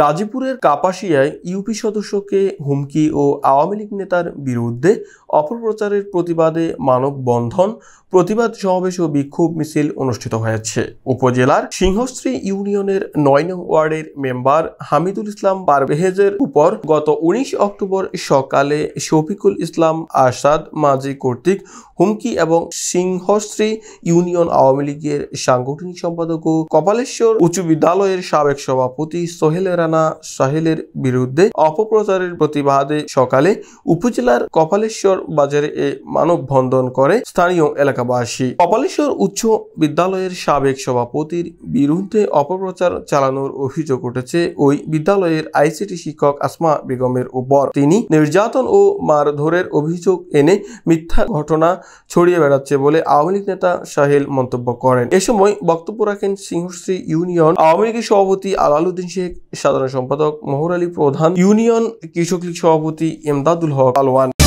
গাজীপুরের কাপাসিয়ায় ইউপি সদস্যকে হুমকি ও আওয়ামী লীগ নেতার বিরুদ্ধে অপপ্রচারের প্রতিবাদে মানববন্ধন প্রতিবাদ সমাবেশ ও বিক্ষোভ মিছিল অনুষ্ঠিত হয়েছে উপজেলার সিংহশ্রী ইউনিয়নের নয় নং ওয়ার্ডের মেম্বার হামিদুল ইসলাম পারভেহেজের উপর গত উনিশ অক্টোবর সকালে শফিকুল ইসলাম আসাদ মাঝি কর্তৃক হুমকি এবং সিংহশ্রী ইউনিয়ন আওয়ামী লীগের সাংগঠনিক সম্পাদক ও কপালেশ্বর উচ্চ বিদ্যালয়ের সাবেক সভাপতি সোহেলের রানা সাহিলের বিরুদ্ধে অপপ্রচারের প্রতিবাদে সকালে উপজেলার কপালেশ্বর বাজারে এ মানববন্ধন করে স্থানীয় এলাকাবাসী কপালেশ্বর উচ্চ বিদ্যালয়ের সাবেক সভাপতির বিরুদ্ধে অপপ্রচার চালানোর অভিযোগ উঠেছে ওই বিদ্যালয়ের আইসিটি শিক্ষক আসমা বেগমের উপর তিনি নির্যাতন ও মারধরের অভিযোগ এনে মিথ্যা ঘটনা ছড়িয়ে বেড়াচ্ছে বলে আওয়ামী লীগ নেতা সাহেল মন্তব্য করেন এ সময় বক্তব্য রাখেন সিংহশ্রী ইউনিয়ন আওয়ামী লীগের সভাপতি আলালুদ্দিন শেখ সাধারণ সম্পাদক মহুর আলী প্রধান ইউনিয়ন কৃষক লীগ সভাপতি এমদাদুল হক আলওয়ান